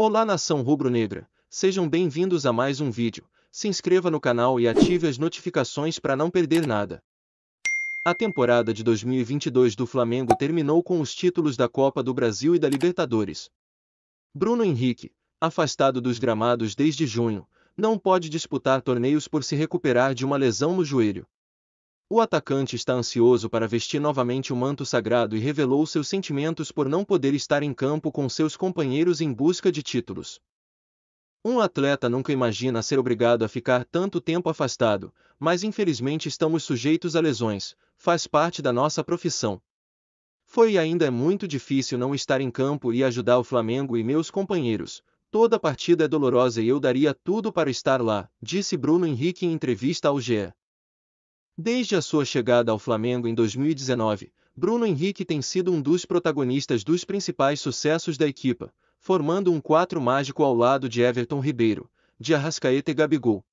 Olá nação rubro-negra, sejam bem-vindos a mais um vídeo, se inscreva no canal e ative as notificações para não perder nada. A temporada de 2022 do Flamengo terminou com os títulos da Copa do Brasil e da Libertadores. Bruno Henrique, afastado dos gramados desde junho, não pode disputar torneios por se recuperar de uma lesão no joelho. O atacante está ansioso para vestir novamente o manto sagrado e revelou seus sentimentos por não poder estar em campo com seus companheiros em busca de títulos. Um atleta nunca imagina ser obrigado a ficar tanto tempo afastado, mas infelizmente estamos sujeitos a lesões, faz parte da nossa profissão. Foi e ainda é muito difícil não estar em campo e ajudar o Flamengo e meus companheiros. Toda partida é dolorosa e eu daria tudo para estar lá, disse Bruno Henrique em entrevista ao GE. Desde a sua chegada ao Flamengo em 2019, Bruno Henrique tem sido um dos protagonistas dos principais sucessos da equipa, formando um quatro mágico ao lado de Everton Ribeiro, de Arrascaeta e Gabigol.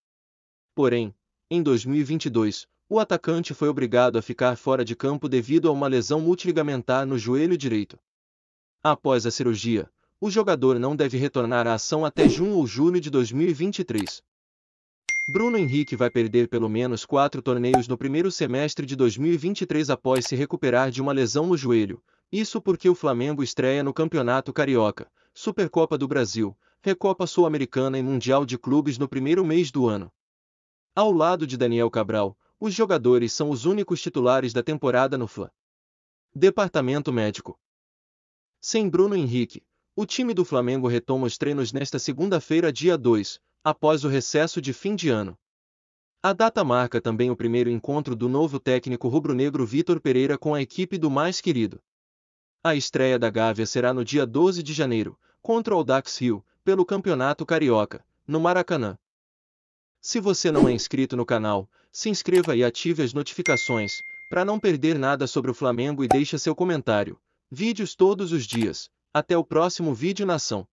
Porém, em 2022, o atacante foi obrigado a ficar fora de campo devido a uma lesão multiligamentar no joelho direito. Após a cirurgia, o jogador não deve retornar à ação até junho ou julho de 2023. Bruno Henrique vai perder pelo menos quatro torneios no primeiro semestre de 2023 após se recuperar de uma lesão no joelho. Isso porque o Flamengo estreia no Campeonato Carioca, Supercopa do Brasil, Recopa Sul-Americana e Mundial de Clubes no primeiro mês do ano. Ao lado de Daniel Cabral, os jogadores são os únicos titulares da temporada no FLA. Departamento Médico Sem Bruno Henrique, o time do Flamengo retoma os treinos nesta segunda-feira, dia 2, após o recesso de fim de ano. A data marca também o primeiro encontro do novo técnico rubro-negro Vitor Pereira com a equipe do mais querido. A estreia da Gávea será no dia 12 de janeiro, contra o Dax Rio, pelo Campeonato Carioca, no Maracanã. Se você não é inscrito no canal, se inscreva e ative as notificações, para não perder nada sobre o Flamengo e deixe seu comentário. Vídeos todos os dias. Até o próximo vídeo nação.